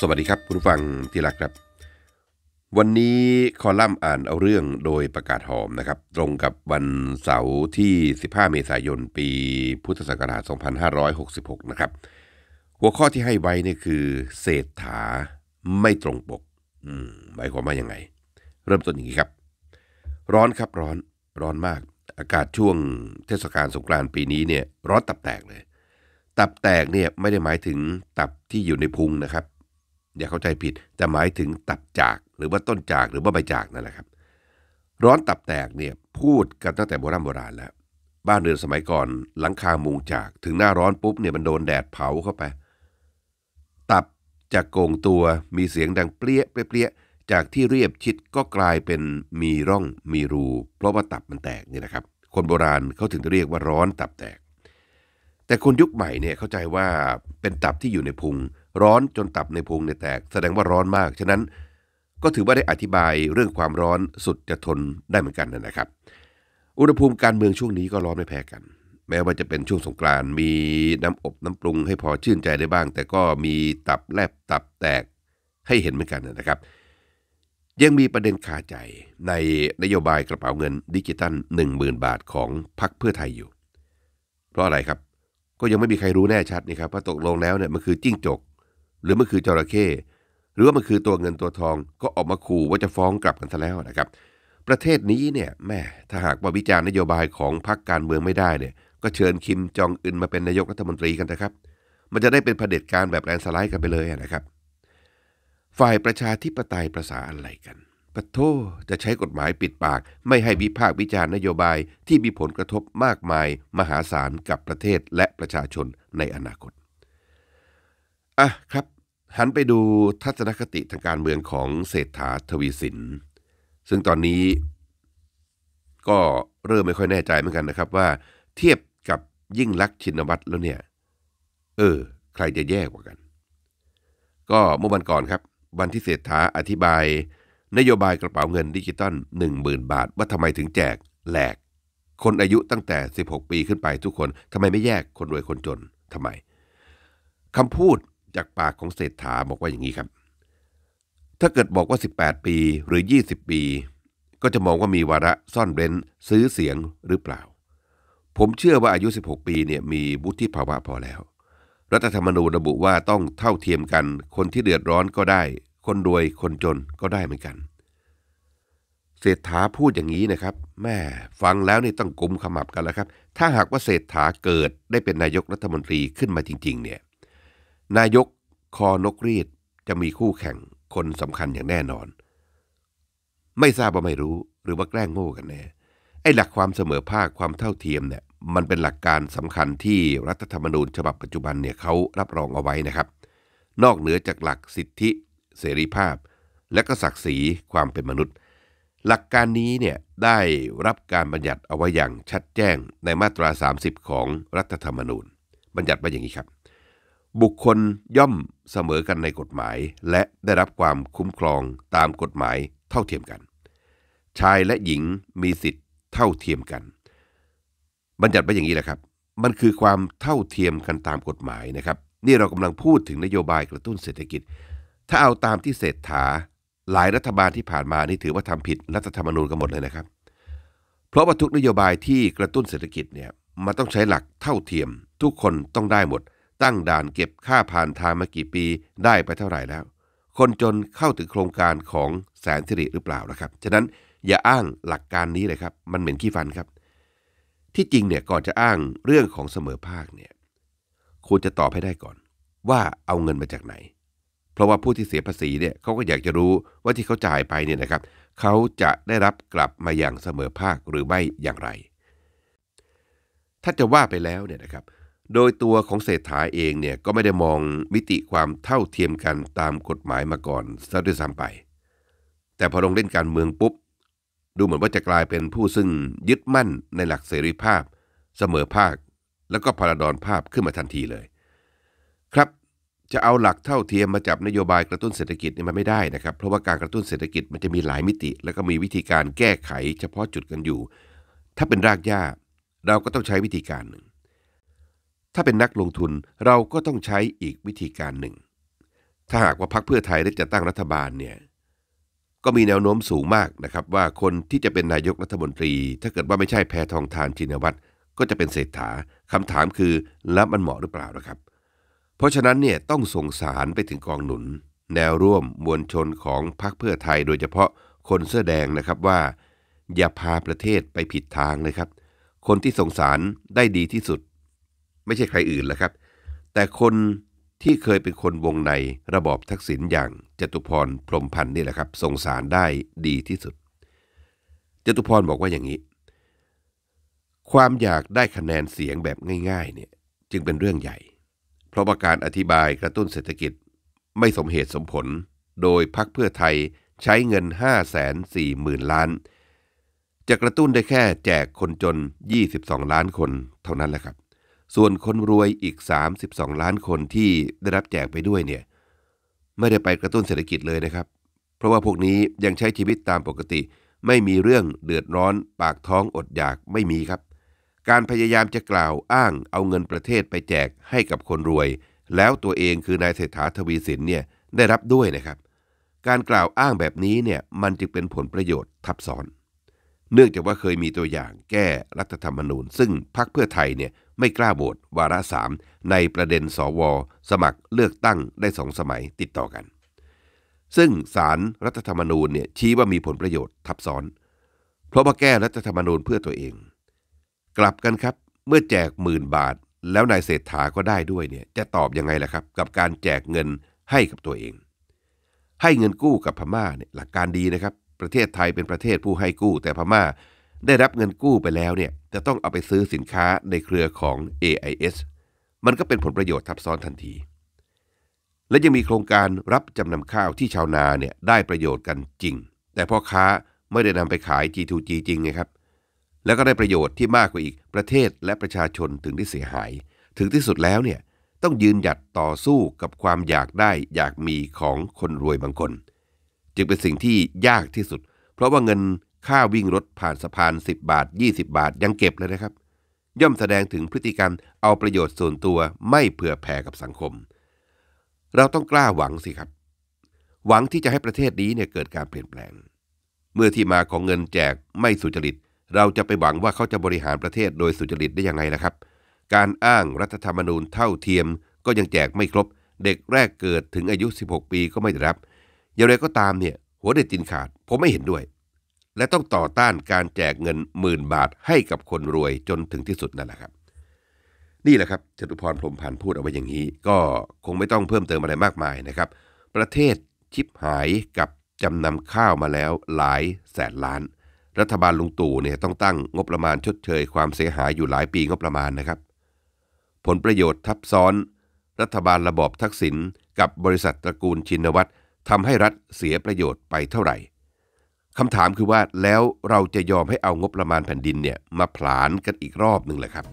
สวัสดีครับคุณผู้ฟังที่รักครับ วันนี้คอลัมน์อ่านเอาเรื่องโดยประกาศหอมนะครับ ตรงกับวันเสาร์ที่ 15 เมษายนปีพุทธศักราช2566 นะครับ หัวข้อที่ให้ไว้นี่คือเศรษฐาไม่ตรงปกหมายความว่ายังไง เริ่มต้นอย่างนี้ครับ ร้อนครับร้อนร้อนมากอากาศช่วงเทศกาลสงกรานต์ปีนี้เนี่ย ร้อนตับแตกเลย ตับแตกเนี่ยไม่ได้หมายถึงตับที่อยู่ในพุงนะครับอย่าเข้าใจผิดแต่หมายถึงตับจากหรือว่าต้นจากหรือว่าใบจากนั่นแหละครับ ร้อนตับแตกเนี่ยพูดกันตั้งแต่โบราณโบราณแล้ว บ้านเรือนสมัยก่อนหลังคามุงจากถึงหน้าร้อนปุ๊บเนี่ยมันโดนแดดเผาเข้าไป ตับจากโก่งตัวมีเสียงดังเปรี้ยเปรี้ยจากที่เรียบชิดก็กลายเป็นมีร่องมีรูเพราะว่าตับมันแตกนี่นะครับ คนโบราณเขาถึงจะเรียกว่าร้อนตับแตก แต่คนยุคใหม่เนี่ยเข้าใจว่าเป็นตับที่อยู่ในพุงร้อนจนตับในพุงในแตกแสดงว่าร้อนมากฉะนั้น ก็ถือว่าได้อธิบายเรื่องความร้อนสุดจะทนได้เหมือนกันนะครับ อุณหภูมิการเมืองช่วงนี้ก็ร้อนไม่แพ้กัน แม้ว่าจะเป็นช่วงสงกรานมีน้ำอบน้ำปรุงให้พอชื่นใจได้บ้าง แต่ก็มีตับแลบตับแตกให้เห็นเหมือนกันนะครับ ยังมีประเด็นคาใจในนโยบายกระเป๋าเงินดิจิตัล 1 0,000 บาทของพรรคเพื่อไทยอยู่ เพราะอะไรครับก็ยังไม่มีใครรู้แน่ชัดนี่ครับว่าตกลงแล้วเนี่ยมันคือจิ้งจกหรือมันคือจระเข้ หรือว่ามันคือตัวเงินตัวทองก็ออกมาขู่ว่าจะฟ้องกลับกันซะแล้วนะครับ ประเทศนี้เนี่ยแม่ถ้าหากว่าวิจารณ์นโยบายของพรรคการเมืองไม่ได้เนี่ย ก็เชิญคิมจองอึนมาเป็นนายกรัฐมนตรีกันนะครับ มันจะได้เป็นเผด็จการแบบแรนสไลด์กันไปเลยนะครับ ฝ่ายประชาธิปไตยประสาอะไรกันปะโทจะใช้กฎหมายปิดปาก ไม่ให้วิพากษ์วิจารณ์นโยบายที่มีผลกระทบมากมายมหาศาลกับประเทศและประชาชนในอนาคตอ่ะครับหันไปดูทัศนคติทางการเมืองของเศรษฐาทวีสิน ซึ่งตอนนี้ ก็เริ่มไม่ค่อยแน่ใจเหมือนกันนะครับว่าเทียบกับยิ่งลักษณ์ชินวัตรแล้วเนี่ย เออ ใครจะแย่กว่ากัน ก็เมื่อวันก่อนครับ วันที่เศรษฐาอธิบาย นโยบายกระเป๋าเงินดิจิตอล1 0,000 บาท ว่าทำไมถึงแจกแหลก คนอายุตั้งแต่ 16 ปีขึ้นไป ทุกคนทำไมไม่แยกคนรวยคนจนทำไมคำพูดจากปากของเศรษฐาบอกว่าอย่างนี้ครับ ถ้าเกิดบอกว่า 18 ปีหรือ 20 ปี ก็จะมองว่ามีวาระซ่อนเร้นซื้อเสียงหรือเปล่า ผมเชื่อว่าอายุ 16 ปีเนี่ยมีวุฒิภาวะพอแล้ว รัฐธรรมนูญระบุว่าต้องเท่าเทียมกัน คนที่เดือดร้อนก็ได้ คนรวยคนจนก็ได้เหมือนกัน เศรษฐาพูดอย่างนี้นะครับแม่ฟังแล้วนี่ต้องกุมขมับกันแล้วครับ ถ้าหากว่าเศรษฐาเกิดได้เป็นนายกรัฐมนตรีขึ้นมาจริง ๆ เนี่ยนายกคอนกรีดจะมีคู่แข่งคนสำคัญอย่างแน่นอน ไม่ทราบว่าไม่รู้หรือว่าแกล้งโง่กันแน่ไอ้หลักความเสมอภาคความเท่าเทียมเนี่ยมันเป็นหลักการสำคัญที่รัฐธรรมนูญ ฉบับปัจจุบันเนี่ยเขารับรองเอาไว้นะครับ นอกเหนือจากหลักสิทธิเสรีภาพ และก็ศักดิ์ศรีความเป็นมนุษย์ หลักการนี้เนี่ยได้รับการบัญญัติเอาไว้อย่างชัดแจ้งในมาตรา 30 ของรัฐธรรมนูญ บัญญัติไว้อย่างนี้ครับบุคคลย่อมเสมอกันในกฎหมาย และได้รับความคุ้มครองตามกฎหมาย เท่าเทียมกัน ชายและหญิงมีสิทธิ์เท่าเทียมกันบัญญัติไว้อย่างนี้แหละครับ มันคือความเท่าเทียมกันตามกฎหมายนะครับ นี่เรากำลังพูดถึงนโยบายกระตุ้นเศรษฐกิจ ถ้าเอาตามที่เศรษฐา หลายรัฐบาลที่ผ่านมานี่ถือว่าทำผิดรัฐธรรมนูญกันหมดเลยนะครับ เพราะว่าทุกนโยบายที่กระตุ้นเศรษฐกิจเนี่ยมันต้องใช้หลักเท่าเทียมทุกคนต้องได้หมดตั้งด่านเก็บค่าผ่านทางมากี่ปีได้ไปเท่าไหร่แล้ว คนจนเข้าถึงโครงการของแสนสิริหรือเปล่านะครับฉะนั้นอย่าอ้างหลักการนี้เลยครับ มันเหม็นขี้ฟันครับ ที่จริงเนี่ยก่อนจะอ้างเรื่องของเสมอภาคเนี่ยควรจะตอบให้ได้ก่อนว่าเอาเงินมาจากไหน เพราะว่าผู้ที่เสียภาษีเนี่ยเขาก็อยากจะรู้ว่าที่เขาจ่ายไปเนี่ยนะครับเขาจะได้รับกลับมาอย่างเสมอภาคหรือไม่อย่างไร ถ้าจะว่าไปแล้วเนี่ยนะครับโดยตัวของเศรษฐาเองเนี่ยก็ไม่ได้มองมิติความเท่าเทียมกันตามกฎหมายมาก่อนซะด้วยซ้ำไป แต่พอลงเล่นการเมืองปุ๊บ ดูเหมือนว่าจะกลายเป็นผู้ซึ่งยึดมั่นในหลักเสรีภาพ เสมอภาคแล้วก็พราดอนภาพขึ้นมาทันทีเลย ครับจะเอาหลักเท่าเทียมมาจับนโยบายกระตุ้นเศรษฐกิจเนี่ยมันไม่ได้นะครับ เพราะว่าการกระตุ้นเศรษฐกิจมันจะมีหลายมิติ แล้วก็มีวิธีการแก้ไขเฉพาะจุดกันอยู่ ถ้าเป็นรากหญ้าเราก็ต้องใช้วิธีการหนึ่งถ้าเป็นนักลงทุนเราก็ต้องใช้อีกวิธีการหนึ่ง ถ้าหากว่าพรรคเพื่อไทยได้จะตั้งรัฐบาลเนี่ยก็มีแนวโน้มสูงมากนะครับ ว่าคนที่จะเป็นนายกรัฐมนตรี ถ้าเกิดว่าไม่ใช่แพทองทานชินวัตรก็จะเป็นเศรษฐา คำถามคือแล้วมันเหมาะหรือเปล่านะครับ เพราะฉะนั้นเนี่ยต้องส่งสารไปถึงกองหนุน แนวร่วมมวลชนของพรรคเพื่อไทย โดยเฉพาะคนเสื้อแดงนะครับว่า อย่าพาประเทศไปผิดทางเลยครับ คนที่ส่งสารได้ดีที่สุดไม่ใช่ใครอื่นแล้วครับ แต่คนที่เคยเป็นคนวงในระบอบทักษิณอย่างจตุพรพรมพันธ์นี่แหละครับส่งสารได้ดีที่สุด จตุพรบอกว่าอย่างนี้ ความอยากได้คะแนนเสียงแบบง่าย ๆเนี่ยจึงเป็นเรื่องใหญ่ เพราะประการอธิบายกระตุ้นเศรษฐกิจไม่สมเหตุสมผล โดยพักเพื่อไทยใช้เงิน 5 4 0 0 0 0 ล้าน จะกระตุ้นได้แค่แจกคนจน 22 ล้านคนเท่านั้นแหละครับส่วนคนรวยอีก 32 ล้านคนที่ได้รับแจกไปด้วยเนี่ยไม่ได้ไปกระตุ้นเศรษฐกิจเลยนะครับ เพราะว่าพวกนี้ยังใช้ชีวิตตามปกติ ไม่มีเรื่องเดือดร้อนปากท้องอดอยากไม่มีครับ การพยายามจะกล่าวอ้างเอาเงินประเทศไปแจกให้กับคนรวย แล้วตัวเองคือนายเศรษฐาทวีสินเนี่ยได้รับด้วยนะครับ การกล่าวอ้างแบบนี้เนี่ยมันจึงเป็นผลประโยชน์ทับซ้อนเนื่องจากว่าเคยมีตัวอย่างแก้รัฐธรรมนูญ ซึ่งพรรคเพื่อไทยเนี่ย ไม่กล้าโหวตวาระสามในประเด็นสวสมัครเลือกตั้งได้สองสมัยติดต่อกัน ซึ่งสารรัฐธรรมนูญเนี่ยชี้ว่ามีผลประโยชน์ทับซ้อน เพราะว่าแก้รัฐธรรมนูญเพื่อตัวเอง กลับกันครับเมื่อแจกหมื่นบาท แล้วนายเศรษฐาก็ได้ด้วยเนี่ยจะตอบยังไงล่ะครับ กับการแจกเงินให้กับตัวเอง ให้เงินกู้กับพม่าเนี่ยหลักการดีนะครับประเทศไทยเป็นประเทศผู้ให้กู้ แต่พม่าได้รับเงินกู้ไปแล้วเนี่ยจะต้องเอาไปซื้อสินค้าในเครือของ AIS มันก็เป็นผลประโยชน์ทับซ้อนทันที และยังมีโครงการรับจำนำข้าวที่ชาวนาเนี่ยได้ประโยชน์กันจริง แต่พ่อค้าไม่ได้นำไปขาย G2G จริงไงครับแล้วก็ได้ประโยชน์ที่มากกว่าอีกประเทศและประชาชนถึงที่เสียหาย ถึงที่สุดแล้วเนี่ยต้องยืนหยัดต่อสู้กับความอยากได้อยากมีของคนรวยบางคนจึงเป็นสิ่งที่ยากที่สุด เพราะว่าเงินค่าวิ่งรถ ผ่านสะพาน 10 บาท 20 บาท ยังเก็บเลยนะครับ ย่อมแสดงถึงพฤติกรรมเอาประโยชน์ส่วนตัวไม่เผื่อแผ่กับสังคม เราต้องกล้าหวังสิครับ หวังที่จะให้ประเทศนี้เนี่ยเกิดการเปลี่ยนแปลง เมื่อที่มาของเงินแจกไม่สุจริต เราจะไปหวังว่าเขาจะบริหารประเทศโดยสุจริตได้ยังไงล่ะครับ การอ้างรัฐธรรมนูญเท่าเทียมก็ยังแจกไม่ครบ เด็กแรกเกิดถึงอายุ 16 ปีก็ไม่ได้รับอย่างไรก็ตามเนี่ยหัวเด็ดตินขาดผมไม่เห็นด้วย และต้องต่อต้านการแจกเงินหมื่นบาทให้กับคนรวยจนถึงที่สุดนั่นแหละครับ นี่แหละครับจตุพรพรมพันธ์พูดเอาไว้อย่างนี้ ก็คงไม่ต้องเพิ่มเติมอะไรมากมายนะครับ ประเทศชิบหายกับจำนำข้าวมาแล้วหลายแสนล้าน รัฐบาลลุงตู่เนี่ยต้องตั้งงบประมาณชดเชยความเสียหายอยู่หลายปีงบประมาณนะครับ ผลประโยชน์ทับซ้อน รัฐบาลระบอบทักษิณกับบริษัทตระกูลชินวัตรทำให้รัฐเสียประโยชน์ไปเท่าไหร่ คำถามคือว่าแล้วเราจะยอมให้เอางบประมาณแผ่นดินเนี่ยมาผลานกันอีกรอบหนึ่งเลยครับ